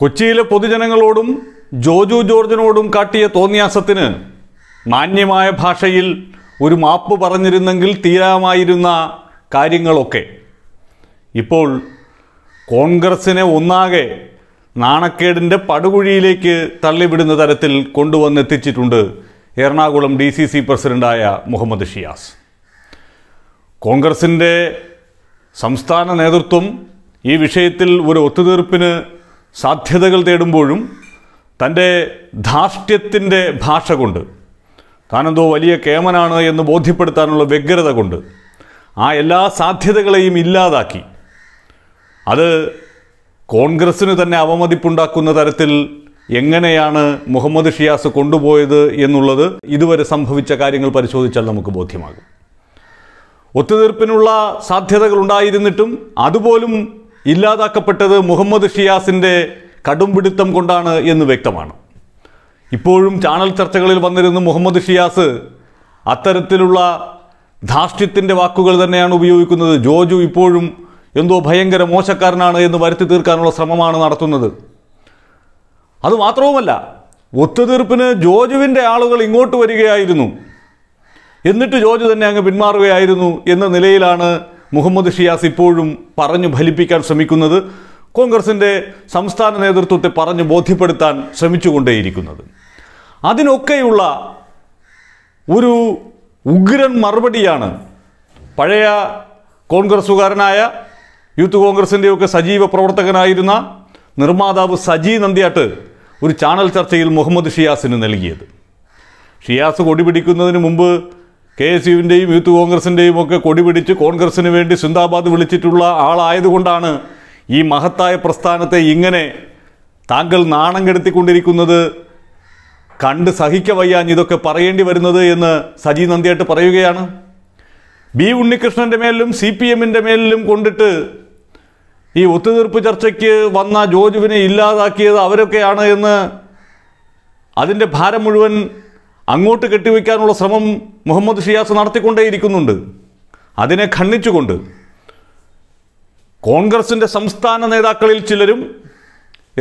കൊച്ചിയിലെ പൊതുജനങ്ങളോടും ജോജു ജോർജിനോടും കാട്ടിയ തോന്നിയാസത്തിന് മാന്യമായ ഭാഷയിൽ ഒരു മാപ്പ് പറഞ്ഞിരുന്നെങ്കിൽ തീരാമായിരുന്ന കാര്യങ്ങളൊക്കെ ഇപ്പോൾ കോൺഗ്രസിനെ ഒന്നാകെ നാണക്കേടിൻ്റെ പടുകുഴിയിലേക്ക് തള്ളിവിടുന്ന തരത്തിൽ കൊണ്ടുവന്നെത്തിച്ചിട്ടുണ്ട് എറണാകുളം ഡി സി സി പ്രസിഡൻ്റായ മുഹമ്മദ് ഷിയാസ് കോൺഗ്രസിൻ്റെ സംസ്ഥാന നേതൃത്വം ഈ വിഷയത്തിൽ ഒരു ഒത്തുതീർപ്പിന് സാധ്യതകൾ തേടുമ്പോഴും തൻ്റെ ധാർഷ്ട്യത്തിൻ്റെ ഭാഷ കൊണ്ട് താനെന്തോ വലിയ കേമനാണ് എന്ന് ബോധ്യപ്പെടുത്താനുള്ള വ്യഗ്രത കൊണ്ട് ആ എല്ലാ സാധ്യതകളെയും ഇല്ലാതാക്കി അത് കോൺഗ്രസ്സിന് തന്നെ അവമതിപ്പുണ്ടാക്കുന്ന തരത്തിൽ എങ്ങനെയാണ് മുഹമ്മദ് ഷിയാസ് കൊണ്ടുപോയത് എന്നുള്ളത് ഇതുവരെ സംഭവിച്ച കാര്യങ്ങൾ പരിശോധിച്ചാൽ നമുക്ക് ബോധ്യമാകും ഒത്തുതീർപ്പിനുള്ള സാധ്യതകൾ ഉണ്ടായിരുന്നിട്ടും അതുപോലും ഇല്ലാതാക്കപ്പെട്ടത് മുഹമ്മദ് ഷിയാസിൻ്റെ കടുംപിടുത്തം കൊണ്ടാണ് എന്ന് വ്യക്തമാണ് ഇപ്പോഴും ചാനൽ ചർച്ചകളിൽ വന്നിരുന്ന മുഹമ്മദ് ഷിയാസ് അത്തരത്തിലുള്ള ധാർഷ്ട്യത്തിൻ്റെ വാക്കുകൾ തന്നെയാണ് ഉപയോഗിക്കുന്നത് ജോജു ഇപ്പോഴും എന്തോ ഭയങ്കര മോശക്കാരനാണ് എന്ന് വരുത്തി തീർക്കാനുള്ള ശ്രമമാണ് നടത്തുന്നത് അത് ഒത്തുതീർപ്പിന് ജോജുവിൻ്റെ ആളുകൾ ഇങ്ങോട്ട് വരികയായിരുന്നു എന്നിട്ട് ജോജു തന്നെ അങ്ങ് പിന്മാറുകയായിരുന്നു എന്ന നിലയിലാണ് മുഹമ്മദ് ഷിയാസ് ഇപ്പോഴും പറഞ്ഞു ഫലിപ്പിക്കാൻ ശ്രമിക്കുന്നത് കോൺഗ്രസിൻ്റെ സംസ്ഥാന നേതൃത്വത്തെ പറഞ്ഞു ബോധ്യപ്പെടുത്താൻ ശ്രമിച്ചുകൊണ്ടേയിരിക്കുന്നത് അതിനൊക്കെയുള്ള ഒരു ഉഗ്രൻ മറുപടിയാണ് പഴയ കോൺഗ്രസ്സുകാരനായ യൂത്ത് കോൺഗ്രസിൻ്റെയൊക്കെ സജീവ പ്രവർത്തകനായിരുന്ന നിർമ്മാതാവ് സജി നന്ദിയാട്ട് ഒരു ചാനൽ ചർച്ചയിൽ മുഹമ്മദ് ഷിയാസിന് നൽകിയത് ഷിയാസ് കൊടിപിടിക്കുന്നതിന് മുമ്പ് കെ എസ് യുവിൻ്റെയും യൂത്ത് കോൺഗ്രസിൻ്റെയും ഒക്കെ കൊടി പിടിച്ച് കോൺഗ്രസിന് വേണ്ടി സിന്ദാബാദ് വിളിച്ചിട്ടുള്ള ആളായതുകൊണ്ടാണ് ഈ മഹത്തായ പ്രസ്ഥാനത്തെ ഇങ്ങനെ താങ്കൾ നാണം കെടുത്തിക്കൊണ്ടിരിക്കുന്നത് കണ്ട് സഹിക്ക ഇതൊക്കെ പറയേണ്ടി വരുന്നത് എന്ന് സജി നന്ദിയായിട്ട് പറയുകയാണ് ബി ഉണ്ണികൃഷ്ണൻ്റെ മേലിലും സി പി എമ്മിൻ്റെ മേലിലും കൊണ്ടിട്ട് ഈ ഒത്തുതീർപ്പ് ചർച്ചയ്ക്ക് വന്ന ജോജുവിനെ ഇല്ലാതാക്കിയത് അവരൊക്കെയാണ് എന്ന് അതിൻ്റെ ഭാരം മുഴുവൻ അങ്ങോട്ട് കെട്ടിവെക്കാനുള്ള ശ്രമം മുഹമ്മദ് ഷിയാസ് നടത്തിക്കൊണ്ടേയിരിക്കുന്നുണ്ട് അതിനെ ഖണ്ഡിച്ചുകൊണ്ട് കോൺഗ്രസിൻ്റെ സംസ്ഥാന നേതാക്കളിൽ ചിലരും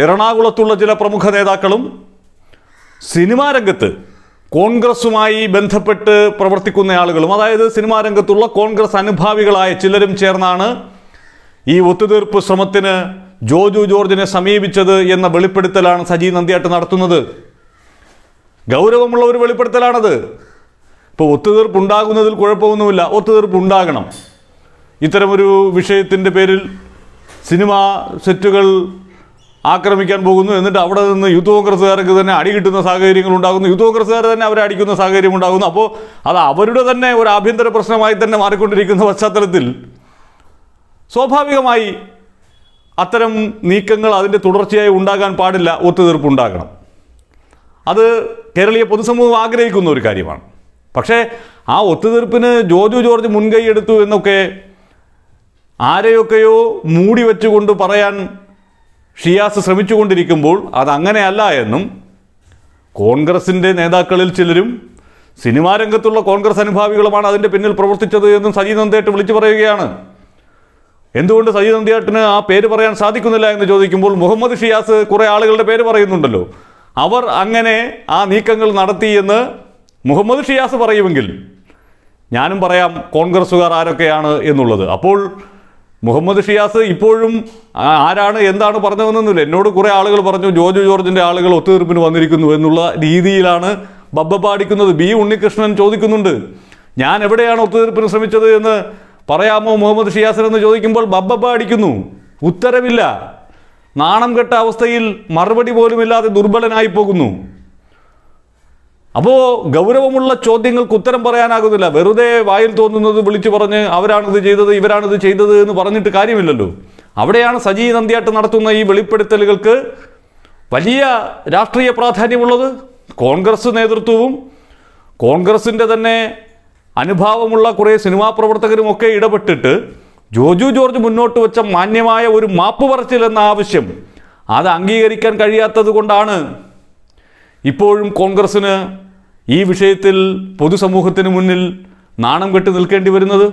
എറണാകുളത്തുള്ള ചില പ്രമുഖ നേതാക്കളും സിനിമാ രംഗത്ത് കോൺഗ്രസുമായി ബന്ധപ്പെട്ട് പ്രവർത്തിക്കുന്ന ആളുകളും അതായത് സിനിമാ രംഗത്തുള്ള കോൺഗ്രസ് അനുഭാവികളായ ചിലരും ചേർന്നാണ് ഈ ഒത്തുതീർപ്പ് ശ്രമത്തിന് ജോജു ജോർജിനെ സമീപിച്ചത് എന്ന വെളിപ്പെടുത്തലാണ് സജി നന്ദിയാട്ട് നടത്തുന്നത് ഗൗരവമുള്ള ഒരു വെളിപ്പെടുത്തലാണത് ഇപ്പോൾ ഒത്തുതീർപ്പ് ഉണ്ടാകുന്നതിൽ കുഴപ്പമൊന്നുമില്ല ഒത്തുതീർപ്പ് ഉണ്ടാകണം ഇത്തരമൊരു വിഷയത്തിൻ്റെ പേരിൽ സിനിമ സെറ്റുകൾ ആക്രമിക്കാൻ പോകുന്നു എന്നിട്ട് അവിടെ നിന്ന് യൂത്ത് കോൺഗ്രസ്സുകാർക്ക് തന്നെ അടി കിട്ടുന്ന സാഹചര്യങ്ങൾ ഉണ്ടാകുന്നു യൂത്ത് കോൺഗ്രസ്സുകാർ തന്നെ അവരെ അടിക്കുന്ന സാഹചര്യം ഉണ്ടാകുന്നു അപ്പോൾ അത് അവരുടെ തന്നെ ഒരു ആഭ്യന്തര പ്രശ്നമായി തന്നെ മാറിക്കൊണ്ടിരിക്കുന്ന പശ്ചാത്തലത്തിൽ സ്വാഭാവികമായി അത്തരം നീക്കങ്ങൾ അതിൻ്റെ തുടർച്ചയായി ഉണ്ടാകാൻ പാടില്ല ഒത്തുതീർപ്പ് ഉണ്ടാകണം അത് കേരളീയ പൊതുസമൂഹം ആഗ്രഹിക്കുന്ന ഒരു കാര്യമാണ് പക്ഷേ ആ ഒത്തുതീർപ്പിന് ജോജു ജോർജ് മുൻകൈ എടുത്തു എന്നൊക്കെ ആരെയൊക്കെയോ മൂടി വെച്ചുകൊണ്ട് പറയാൻ ഷിയാസ് ശ്രമിച്ചുകൊണ്ടിരിക്കുമ്പോൾ അതങ്ങനെയല്ല എന്നും കോൺഗ്രസിൻ്റെ നേതാക്കളിൽ ചിലരും സിനിമാ രംഗത്തുള്ള കോൺഗ്രസ് അനുഭാവികളുമാണ് അതിൻ്റെ പിന്നിൽ പ്രവർത്തിച്ചത് എന്നും സജി നന്ദയായിട്ട് വിളിച്ചു പറയുകയാണ് എന്തുകൊണ്ട് സജി നന്ദയാട്ടിന് ആ പേര് പറയാൻ സാധിക്കുന്നില്ല എന്ന് ചോദിക്കുമ്പോൾ മുഹമ്മദ് ഷിയാസ് കുറേ ആളുകളുടെ പേര് പറയുന്നുണ്ടല്ലോ അവർ അങ്ങനെ ആ നീക്കങ്ങൾ നടത്തിയെന്ന് മുഹമ്മദ് ഷിയാസ് പറയുമെങ്കിൽ ഞാനും പറയാം കോൺഗ്രസ്സുകാർ ആരൊക്കെയാണ് എന്നുള്ളത് അപ്പോൾ മുഹമ്മദ് ഷിയാസ് ഇപ്പോഴും ആരാണ് എന്താണ് പറഞ്ഞതെന്നൊന്നുമില്ല എന്നോട് കുറേ ആളുകൾ പറഞ്ഞു ജോർജ് ജോർജിൻ്റെ ആളുകൾ ഒത്തുതീർപ്പിന് വന്നിരിക്കുന്നു എന്നുള്ള രീതിയിലാണ് ബബ്ബ പാടിക്കുന്നത് ബി ഉണ്ണികൃഷ്ണൻ ചോദിക്കുന്നുണ്ട് ഞാൻ എവിടെയാണ് ഒത്തുതീർപ്പിന് ശ്രമിച്ചത് എന്ന് പറയാമോ മുഹമ്മദ് ഷിയാസിനെന്ന് ചോദിക്കുമ്പോൾ ബബ്ബ പാടിക്കുന്നു ഉത്തരവില്ല നാണം കെട്ട അവസ്ഥയിൽ മറുപടി പോലുമില്ലാതെ ദുർബലനായി പോകുന്നു അപ്പോൾ ഗൗരവമുള്ള ചോദ്യങ്ങൾക്ക് ഉത്തരം പറയാനാകുന്നില്ല വെറുതെ വായിൽ തോന്നുന്നത് വിളിച്ചു പറഞ്ഞ് അവരാണിത് ചെയ്തത് ഇവരാണിത് ചെയ്തത് എന്ന് പറഞ്ഞിട്ട് കാര്യമില്ലല്ലോ അവിടെയാണ് സജി നന്ദിയായിട്ട് നടത്തുന്ന ഈ വെളിപ്പെടുത്തലുകൾക്ക് വലിയ രാഷ്ട്രീയ പ്രാധാന്യമുള്ളത് കോൺഗ്രസ് നേതൃത്വവും കോൺഗ്രസിൻ്റെ തന്നെ അനുഭാവമുള്ള കുറേ സിനിമാ പ്രവർത്തകരുമൊക്കെ ഇടപെട്ടിട്ട് ജോജു ജോർജ് മുന്നോട്ട് വെച്ച മാന്യമായ ഒരു മാപ്പ് പറച്ചിൽ എന്ന ആവശ്യം അത് അംഗീകരിക്കാൻ കഴിയാത്തത് കൊണ്ടാണ് ഇപ്പോഴും കോൺഗ്രസ്സിന് ഈ വിഷയത്തിൽ പൊതുസമൂഹത്തിന് മുന്നിൽ നാണം കെട്ടി നിൽക്കേണ്ടി വരുന്നത്